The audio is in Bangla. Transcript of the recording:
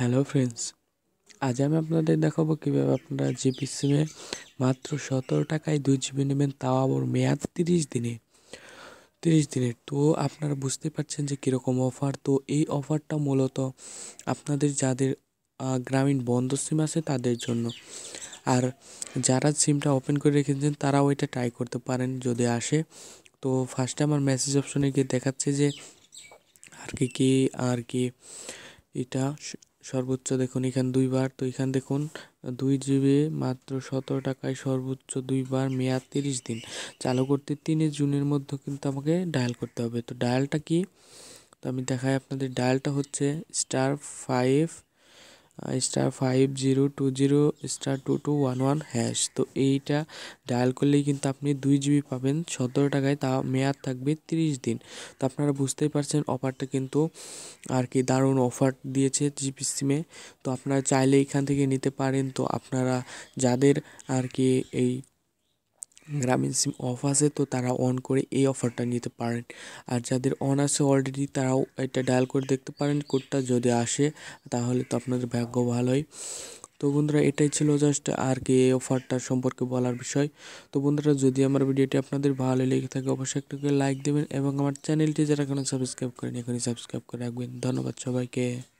হ্যালো ফ্রেন্ডস আজ আমি আপনাদের দেখাবো কীভাবে আপনারা জিবি সিমে মাত্র সতেরো টাকায় দুই জিবি নেবেন তাও আবার মেয়াদ তিরিশ দিনে তিরিশ দিনের তো আপনারা বুঝতে পারছেন যে কীরকম অফার তো এই অফারটা মূলত আপনাদের যাদের গ্রামীণ বন্ধ সিম আছে তাদের জন্য আর যারা সিমটা ওপেন করে রেখেছেন তারা ওইটা ট্রাই করতে পারেন যদি আসে তো ফার্স্টে আমার মেসেজ অপশনে গিয়ে দেখাচ্ছে যে আর কি কি আর কি এটা সর্বোচ্চ দেখুন এখানে দুইবার তো এখানে দেখুন দুই জিবি মাত্র সতেরো টাকায় সর্বোচ্চ দুইবার মেয়াদ তিরিশ দিন চালু করতে তিরিশ জুনের মধ্যে কিন্তু আমাকে ডায়াল করতে হবে তো ডায়ালটা কি তো আমি দেখাই আপনাদের ডায়ালটা হচ্ছে star five star five zero two zero star two two one one hash তো এইটা ডায়াল করলেই কিন্তু আপনি দুই জিবি পাবেন সতেরো টাকায় তা মেয়াদ থাকবে তিরিশ দিন তো আপনারা বুঝতেই পারছেন অফারটা কিন্তু আর কি দারুণ অফার দিয়েছে জিপি সিমে তো আপনারা চাইলে এখান থেকে নিতে পারেন তো আপনারা যাদের আর কি এই গ্রামীণ সিম অফ আছে তো তারা অন করে এই অফারটা নিতে পারেন আর যাদের অন আছে অলরেডি তারাও এটা ডায়াল করে দেখতে পারেন কোডটা যদি আসে তাহলে তো আপনাদের ভাগ্য ভালোই তো বন্ধুরা এটাই ছিল জাস্ট আর কি এই অফারটা সম্পর্কে বলার বিষয় তো বন্ধুরা যদি আমার ভিডিওটি আপনাদের ভালো লেগে থাকে অবশ্যই একটু লাইক দেবেন এবং আমার চ্যানেলটি যারা এখানে সাবস্ক্রাইব করেন এখনই সাবস্ক্রাইব করে রাখবেন ধন্যবাদ সবাইকে